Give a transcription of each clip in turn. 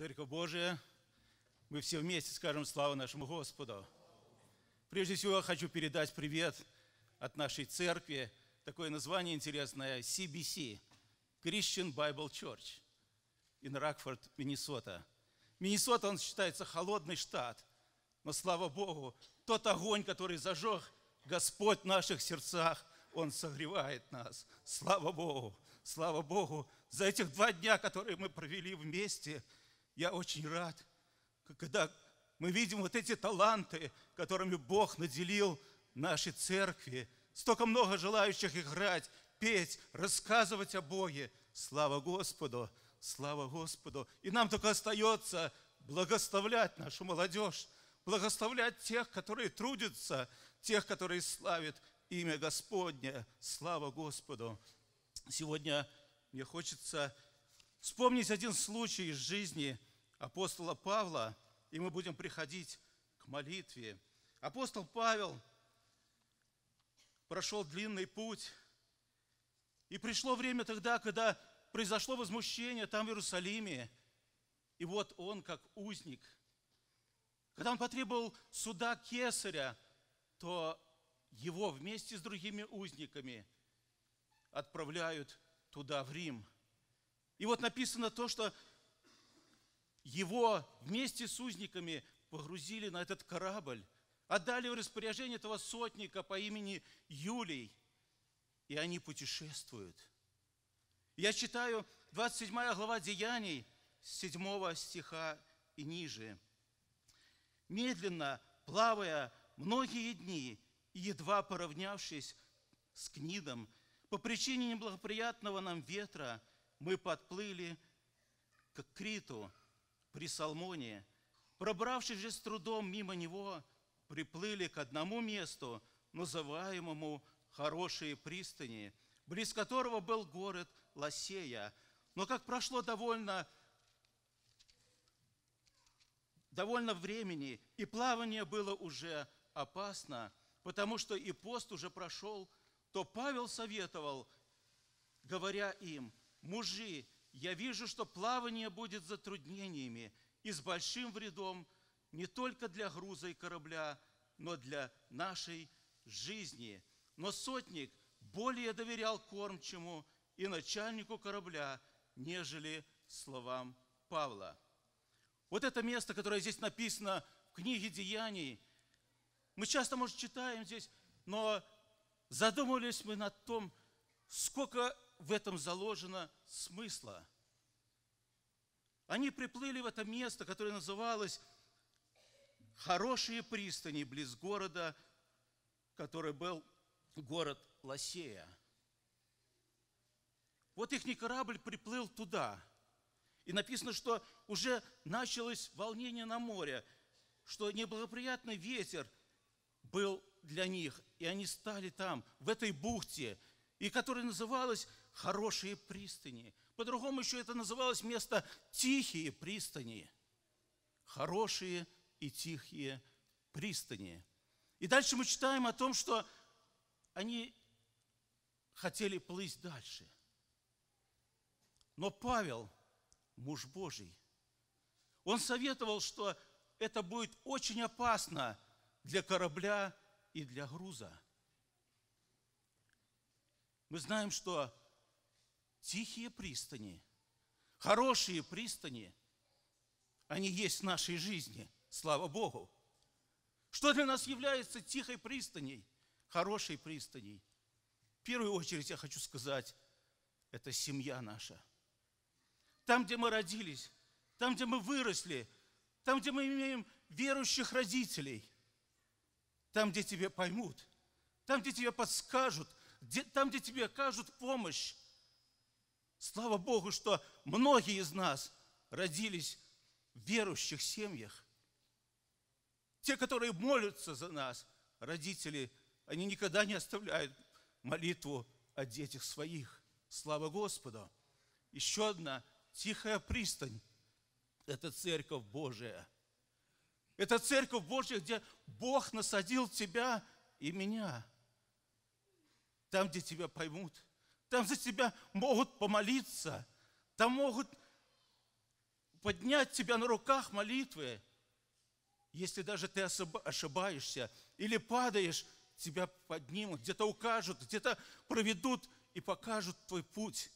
Церковь Божия, мы все вместе скажем славу нашему Господу. Прежде всего, хочу передать привет от нашей церкви. Такое название интересное – CBC – Christian Bible Church in Rockford, Миннесота. Миннесота, он считается холодный штат, но, слава Богу, тот огонь, который зажег Господь в наших сердцах, он согревает нас. Слава Богу, слава Богу, за этих два дня, которые мы провели вместе – я очень рад, когда мы видим вот эти таланты, которыми Бог наделил наши церкви. Столько много желающих играть, петь, рассказывать о Боге. Слава Господу, слава Господу. И нам только остается благословлять нашу молодежь, благословлять тех, которые трудятся, тех, которые славят имя Господне. Слава Господу. Сегодня мне хочется вспомнить один случай из жизни – апостола Павла, и мы будем приходить к молитве. Апостол Павел прошел длинный путь, и пришло время тогда, когда произошло возмущение там в Иерусалиме, и вот он как узник. Когда он потребовал суда кесаря, то его вместе с другими узниками отправляют туда, в Рим. И вот написано то, что его вместе с узниками погрузили на этот корабль, отдали в распоряжение этого сотника по имени Юлий, и они путешествуют. Я читаю 27 глава Деяний, 7 стиха и ниже. «Медленно, плавая многие дни, едва поравнявшись с Книдом, по причине неблагоприятного нам ветра мы подплыли к Криту, при Салмоне, пробравшись же с трудом мимо него, приплыли к одному месту, называемому «Хорошие пристани», близ которого был город Лосея. Но как прошло довольно довольно времени, и плавание было уже опасно, потому что и пост уже прошел, то Павел советовал, говоря им, «Мужи, я вижу, что плавание будет затруднениями и с большим вредом не только для груза и корабля, но для нашей жизни. Но сотник более доверял кормчему и начальнику корабля, нежели словам Павла. Вот это место, которое здесь написано в книге Деяний, мы часто, может, читаем здесь, но задумывались мы над том, сколько в этом заложено смысла. Они приплыли в это место, которое называлось «Хорошие пристани» близ города, который был город Лосея. Вот их корабль приплыл туда. И написано, что уже началось волнение на море, что неблагоприятный ветер был для них, и они стали там, в этой бухте, и которая называлась хорошие пристани. По-другому еще это называлось место тихие пристани. Хорошие и тихие пристани. И дальше мы читаем о том, что они хотели плыть дальше. Но Павел, муж Божий, он советовал, что это будет очень опасно для корабля и для груза. Мы знаем, что тихие пристани, хорошие пристани, они есть в нашей жизни, слава Богу. Что для нас является тихой пристаней, хорошей пристаней? В первую очередь я хочу сказать, это семья наша. Там, где мы родились, там, где мы выросли, там, где мы имеем верующих родителей, там, где тебя поймут, там, где тебя подскажут, где, там, где тебе окажут помощь, Слава Богу, что многие из нас родились в верующих семьях. Те, которые молятся за нас, родители, они никогда не оставляют молитву о детях своих. Слава Господу! Еще одна тихая пристань – это Церковь Божия. Это Церковь Божья, где Бог насадил тебя и меня. Там, где тебя поймут – там за тебя могут помолиться. Там могут поднять тебя на руках молитвы. Если даже ты ошибаешься или падаешь, тебя поднимут, где-то укажут, где-то проведут и покажут твой путь.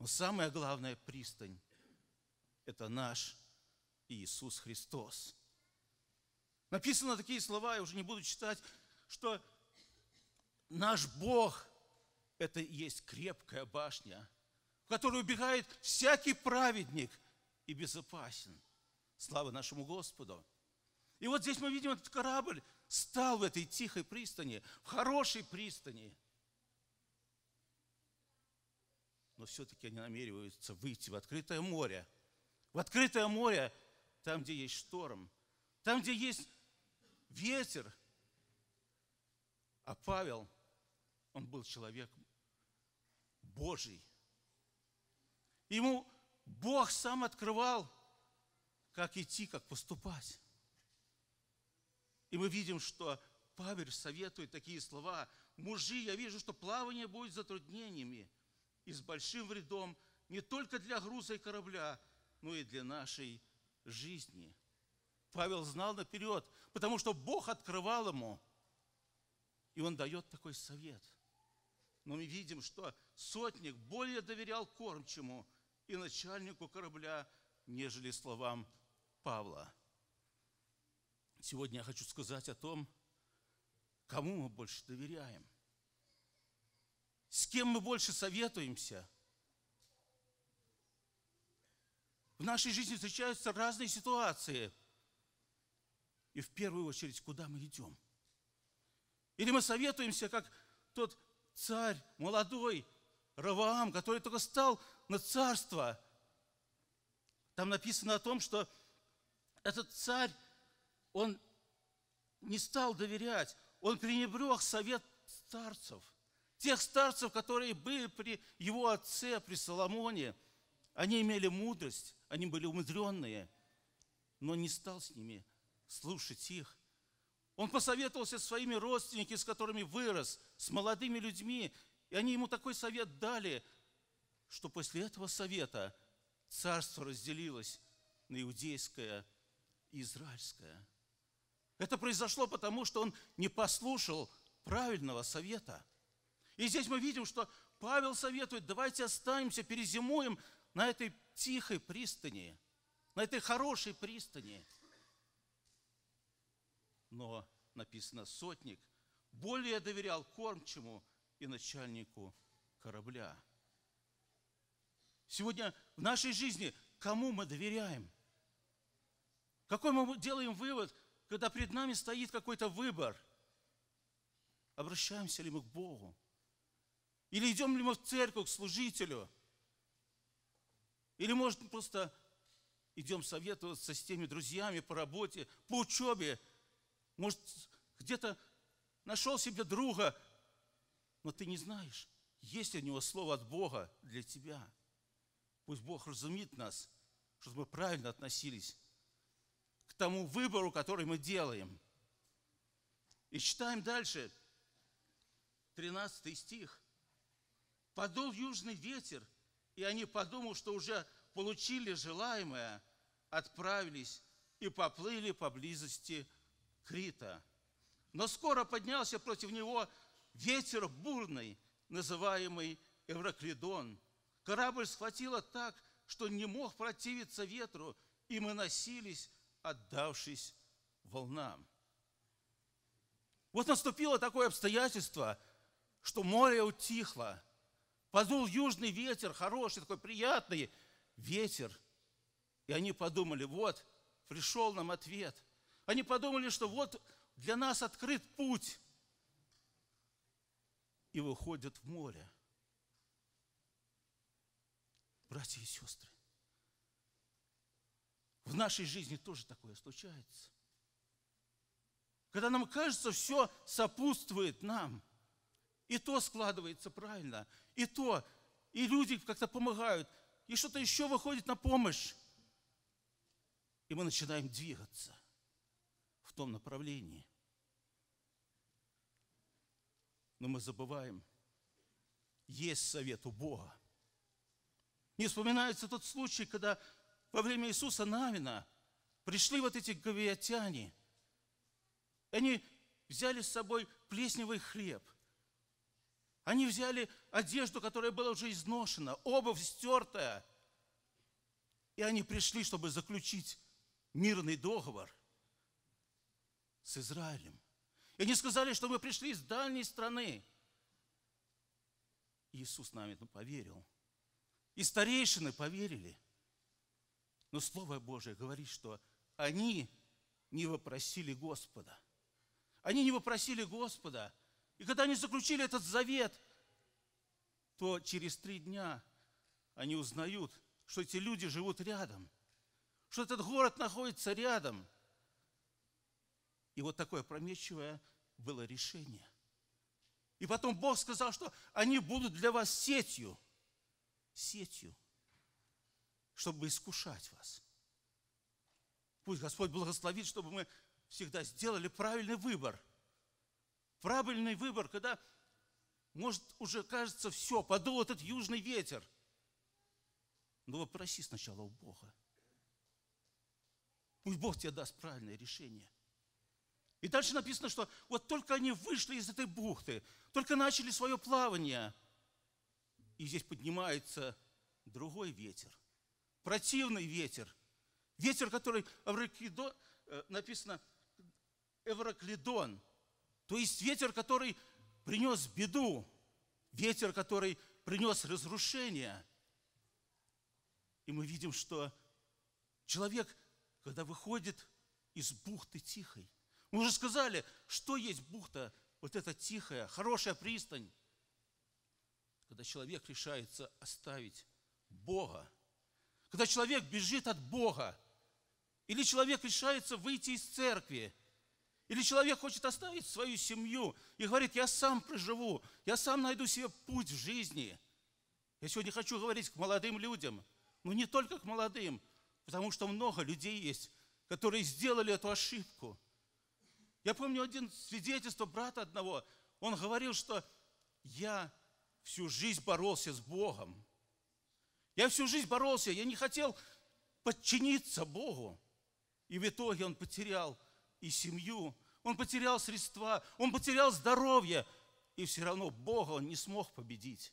Но самое главное – пристань. Это наш Иисус Христос. Написано такие слова, я уже не буду читать, что Наш Бог – это и есть крепкая башня, в которую убегает всякий праведник и безопасен. Слава нашему Господу! И вот здесь мы видим этот корабль, стал в этой тихой пристани, в хорошей пристани. Но все-таки они намереваются выйти в открытое море. В открытое море, там, где есть шторм, там, где есть ветер. А Павел – он был человек Божий. Ему Бог сам открывал, как идти, как поступать. И мы видим, что Павел советует такие слова. «Мужи, я вижу, что плавание будет затруднениями и с большим вредом не только для груза и корабля, но и для нашей жизни». Павел знал наперед, потому что Бог открывал ему, и он дает такой совет – но мы видим, что сотник более доверял кормчему и начальнику корабля, нежели словам Павла. Сегодня я хочу сказать о том, кому мы больше доверяем, с кем мы больше советуемся. В нашей жизни встречаются разные ситуации. И в первую очередь, куда мы идем? Или мы советуемся, как тот царь молодой, Раваам, который только стал на царство. Там написано о том, что этот царь, он не стал доверять, он пренебрег совет старцев, тех старцев, которые были при его отце, при Соломоне. Они имели мудрость, они были умудренные, но не стал с ними слушать их. Он посоветовался с своими родственниками, с которыми вырос, с молодыми людьми, и они ему такой совет дали, что после этого совета царство разделилось на иудейское и израильское. Это произошло потому, что он не послушал правильного совета. И здесь мы видим, что Павел советует, давайте останемся, перезимуем на этой тихой пристани, на этой хорошей пристани – но написано сотник, более доверял кормчему и начальнику корабля. Сегодня в нашей жизни кому мы доверяем? Какой мы делаем вывод, когда перед нами стоит какой-то выбор? Обращаемся ли мы к Богу? Или идем ли мы в церковь к служителю? Или, может, просто идем советоваться с теми друзьями по работе, по учебе, может, где-то нашел себе друга, но ты не знаешь, есть ли у него слово от Бога для тебя. Пусть Бог разумит нас, чтобы мы правильно относились к тому выбору, который мы делаем. И читаем дальше, 13 стих. «Подул южный ветер, и они, подумав, что уже получили желаемое, отправились и поплыли поблизости Крита. Но скоро поднялся против него ветер бурный, называемый Евроклидон. Корабль схватило так, что не мог противиться ветру, и мы носились, отдавшись волнам. Вот наступило такое обстоятельство, что море утихло, подул южный ветер, хороший, такой приятный ветер. И они подумали, вот, пришел нам ответ – они подумали, что вот для нас открыт путь. И выходят в море. Братья и сестры, в нашей жизни тоже такое случается. Когда нам кажется, все сопутствует нам. И то складывается правильно, и то, и люди как-то помогают, и что-то еще выходит на помощь. И мы начинаем двигаться том направлении. Но мы забываем, есть совет у Бога. Не вспоминается тот случай, когда во время Иисуса Навина пришли вот эти гавиатяне. Они взяли с собой плесневый хлеб. Они взяли одежду, которая была уже изношена, обувь стертая. И они пришли, чтобы заключить мирный договор – с Израилем. И они сказали, что мы пришли из дальней страны. Иисус нам это ну, поверил. И старейшины поверили. Но Слово Божие говорит, что они не вопросили Господа. Они не вопросили Господа. И когда они заключили этот завет, то через три дня они узнают, что эти люди живут рядом, что этот город находится рядом – и вот такое прометчивое было решение. И потом Бог сказал, что они будут для вас сетью, сетью, чтобы искушать вас. Пусть Господь благословит, чтобы мы всегда сделали правильный выбор. Правильный выбор, когда, может, уже кажется, все, подул этот южный ветер. Но попроси сначала у Бога. Пусть Бог тебе даст правильное решение – и дальше написано, что вот только они вышли из этой бухты, только начали свое плавание. И здесь поднимается другой ветер, противный ветер. Ветер, который Эвроклидон, э, написано Эвраклидон, то есть ветер, который принес беду, ветер, который принес разрушение. И мы видим, что человек, когда выходит из бухты тихой – мы уже сказали, что есть бухта, вот эта тихая, хорошая пристань, когда человек решается оставить Бога, когда человек бежит от Бога, или человек решается выйти из церкви, или человек хочет оставить свою семью и говорит, я сам проживу, я сам найду себе путь в жизни. Я сегодня хочу говорить к молодым людям, но не только к молодым, потому что много людей есть, которые сделали эту ошибку – я помню один свидетельство брата одного. Он говорил, что я всю жизнь боролся с Богом. Я всю жизнь боролся, я не хотел подчиниться Богу. И в итоге он потерял и семью, он потерял средства, он потерял здоровье, и все равно Бога он не смог победить.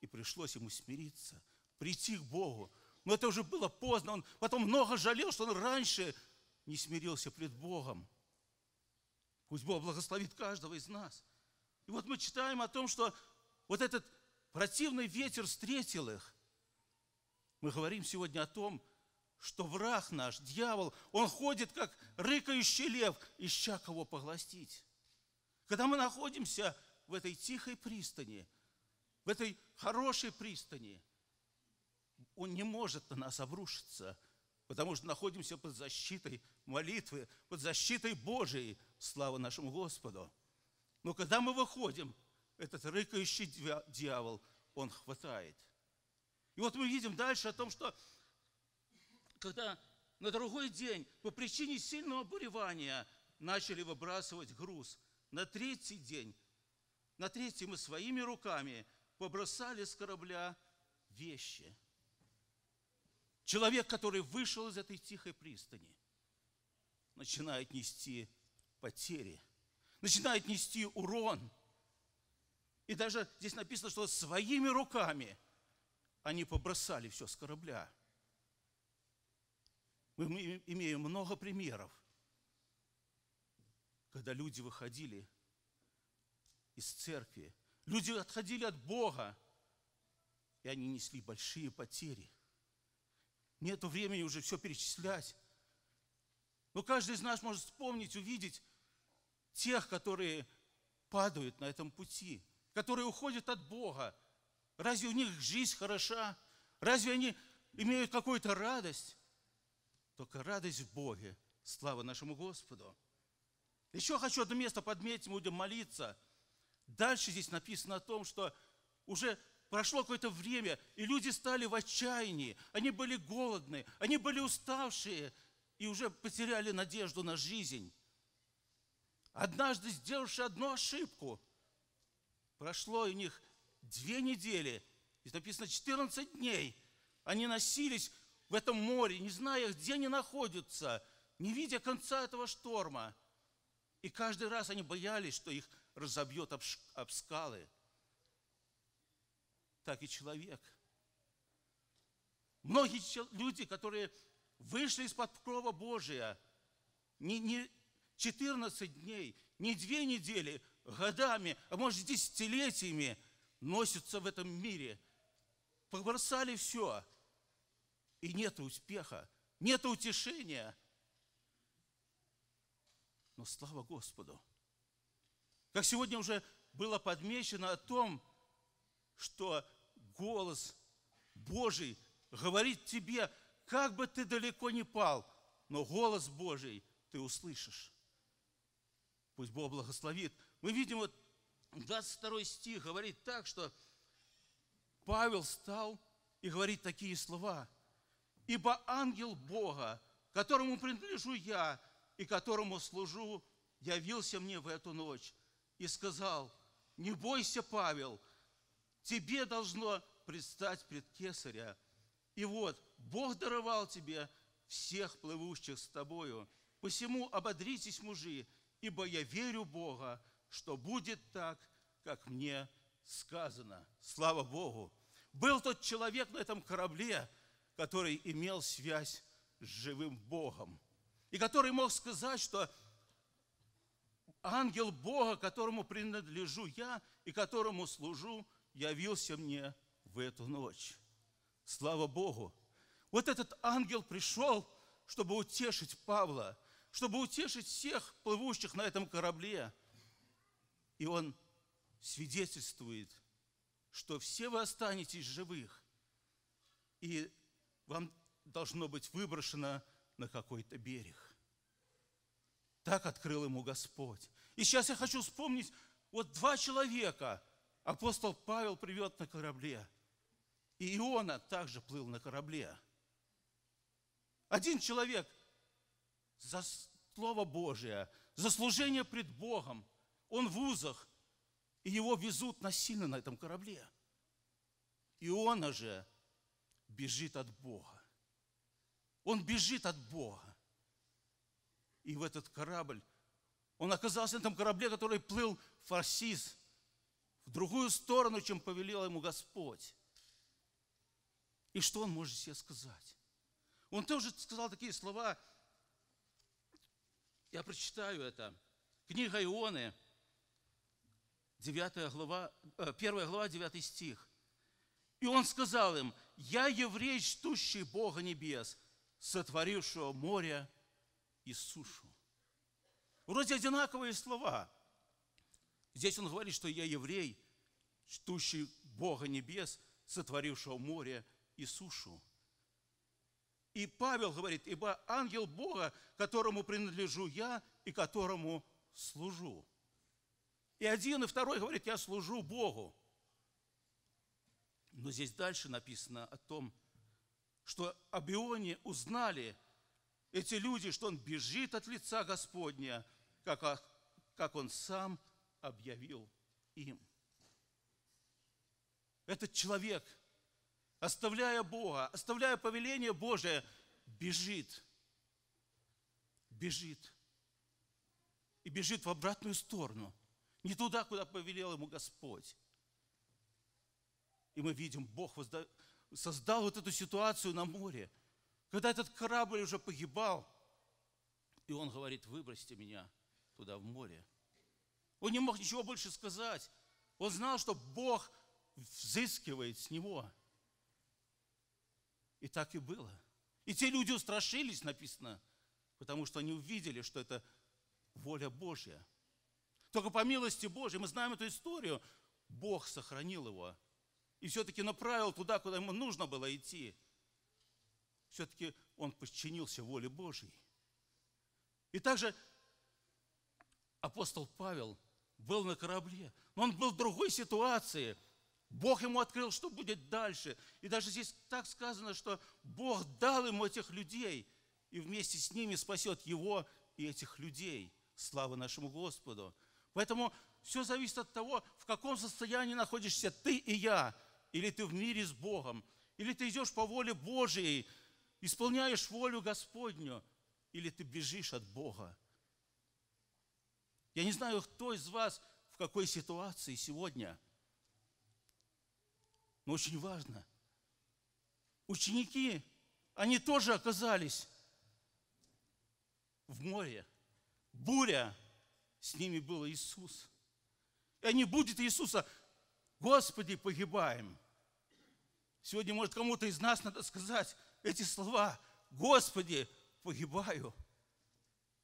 И пришлось ему смириться, прийти к Богу. Но это уже было поздно. Он потом много жалел, что он раньше не смирился пред Богом. Пусть Бог благословит каждого из нас. И вот мы читаем о том, что вот этот противный ветер встретил их. Мы говорим сегодня о том, что враг наш, дьявол, он ходит, как рыкающий лев, ища кого поглотить. Когда мы находимся в этой тихой пристани, в этой хорошей пристани, он не может на нас обрушиться, потому что находимся под защитой молитвы, под защитой Божией. Слава нашему Господу! Но когда мы выходим, этот рыкающий дьявол, он хватает. И вот мы видим дальше о том, что когда на другой день по причине сильного буревания начали выбрасывать груз, на третий день, на третий мы своими руками побросали с корабля вещи. Человек, который вышел из этой тихой пристани – начинает нести потери, начинает нести урон. И даже здесь написано, что своими руками они побросали все с корабля. Мы имеем много примеров, когда люди выходили из церкви, люди отходили от Бога, и они несли большие потери. Нет времени уже все перечислять. Но каждый из нас может вспомнить, увидеть тех, которые падают на этом пути, которые уходят от Бога. Разве у них жизнь хороша? Разве они имеют какую-то радость? Только радость в Боге. Слава нашему Господу. Еще хочу одно место подметить, будем молиться. Дальше здесь написано о том, что уже прошло какое-то время, и люди стали в отчаянии, они были голодны, они были уставшие – и уже потеряли надежду на жизнь. Однажды сделавши одну ошибку, прошло у них две недели, и написано 14 дней, они носились в этом море, не зная, где они находятся, не видя конца этого шторма. И каждый раз они боялись, что их разобьет об, об скалы. Так и человек. Многие люди, которые вышли из-под крова Божия не, не 14 дней, не две недели, годами, а может десятилетиями носятся в этом мире. Побросали все, и нет успеха, нет утешения. Но слава Господу! Как сегодня уже было подмечено о том, что голос Божий говорит тебе – как бы ты далеко не пал, но голос Божий ты услышишь. Пусть Бог благословит. Мы видим, вот 22 стих говорит так, что Павел стал и говорит такие слова. «Ибо ангел Бога, которому принадлежу я и которому служу, явился мне в эту ночь и сказал, «Не бойся, Павел, тебе должно предстать пред Кесаря. И вот, Бог даровал тебе всех плывущих с тобою. Посему ободритесь, мужи, ибо я верю Бога, что будет так, как мне сказано. Слава Богу! Был тот человек на этом корабле, который имел связь с живым Богом, и который мог сказать, что ангел Бога, которому принадлежу я и которому служу, явился мне в эту ночь. Слава Богу! Вот этот ангел пришел, чтобы утешить Павла, чтобы утешить всех плывущих на этом корабле. И он свидетельствует, что все вы останетесь живых, и вам должно быть выброшено на какой-то берег. Так открыл ему Господь. И сейчас я хочу вспомнить, вот два человека апостол Павел привет на корабле, и Иона также плыл на корабле – один человек за Слово Божие, за служение пред Богом. Он в узах, и его везут насильно на этом корабле. И он же бежит от Бога. Он бежит от Бога. И в этот корабль, он оказался на том корабле, который плыл фарсис, в другую сторону, чем повелел ему Господь. И что он может себе сказать? Он тоже сказал такие слова. Я прочитаю это. Книга Ионы, 9 глава, 1 э, глава, 9 стих. И он сказал им, «Я еврей, чтущий Бога небес, сотворившего море и сушу». Вроде одинаковые слова. Здесь он говорит, что я еврей, чтущий Бога небес, сотворившего море и сушу. И Павел говорит, ибо ангел Бога, которому принадлежу я и которому служу. И один, и второй говорит, я служу Богу. Но здесь дальше написано о том, что об Ионе узнали эти люди, что он бежит от лица Господня, как, как он сам объявил им. Этот человек – оставляя Бога, оставляя повеление Божие, бежит. Бежит. И бежит в обратную сторону. Не туда, куда повелел ему Господь. И мы видим, Бог создал вот эту ситуацию на море, когда этот корабль уже погибал. И он говорит, выбросьте меня туда в море. Он не мог ничего больше сказать. Он знал, что Бог взыскивает с него – и так и было. И те люди устрашились, написано, потому что они увидели, что это воля Божья. Только по милости Божьей, мы знаем эту историю, Бог сохранил его и все-таки направил туда, куда ему нужно было идти. Все-таки он подчинился воле Божьей. И также апостол Павел был на корабле, но он был в другой ситуации – Бог ему открыл, что будет дальше. И даже здесь так сказано, что Бог дал ему этих людей, и вместе с ними спасет его и этих людей. Слава нашему Господу. Поэтому все зависит от того, в каком состоянии находишься ты и я, или ты в мире с Богом, или ты идешь по воле Божьей, исполняешь волю Господню, или ты бежишь от Бога. Я не знаю, кто из вас в какой ситуации сегодня – но очень важно, ученики, они тоже оказались в море. Буря, с ними был Иисус. И они будет Иисуса, Господи, погибаем. Сегодня, может, кому-то из нас надо сказать эти слова. Господи, погибаю.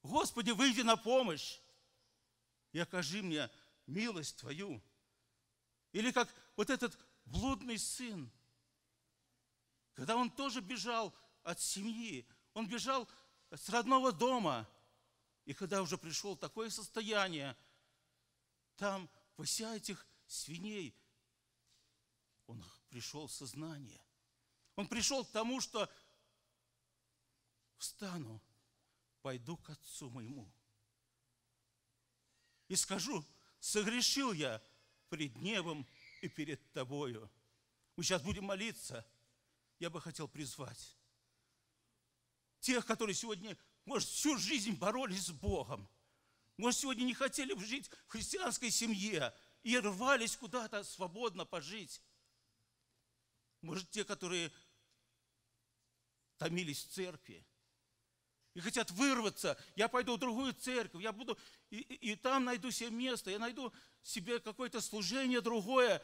Господи, выйди на помощь и окажи мне милость Твою. Или как вот этот блудный сын, когда он тоже бежал от семьи, он бежал с родного дома. И когда уже пришел такое состояние, там, пася этих свиней, он пришел в сознание. Он пришел к тому, что встану, пойду к отцу моему. И скажу, согрешил я пред небом и перед Тобою. Мы сейчас будем молиться. Я бы хотел призвать тех, которые сегодня, может, всю жизнь боролись с Богом, может, сегодня не хотели жить в христианской семье и рвались куда-то свободно пожить. Может, те, которые томились в церкви, и хотят вырваться. Я пойду в другую церковь, я буду, и, и, и там найду себе место, я найду себе какое-то служение другое.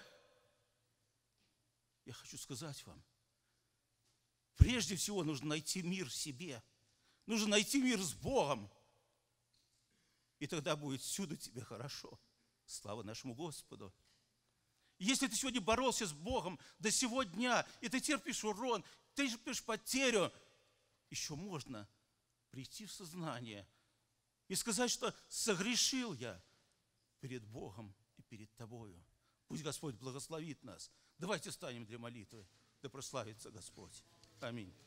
Я хочу сказать вам, прежде всего нужно найти мир в себе, нужно найти мир с Богом, и тогда будет всюду тебе хорошо. Слава нашему Господу! Если ты сегодня боролся с Богом до сегодня, и ты терпишь урон, ты терпишь потерю, еще можно – прийти в сознание и сказать, что согрешил я перед Богом и перед Тобою. Пусть Господь благословит нас. Давайте станем для молитвы. Да прославится Господь. Аминь.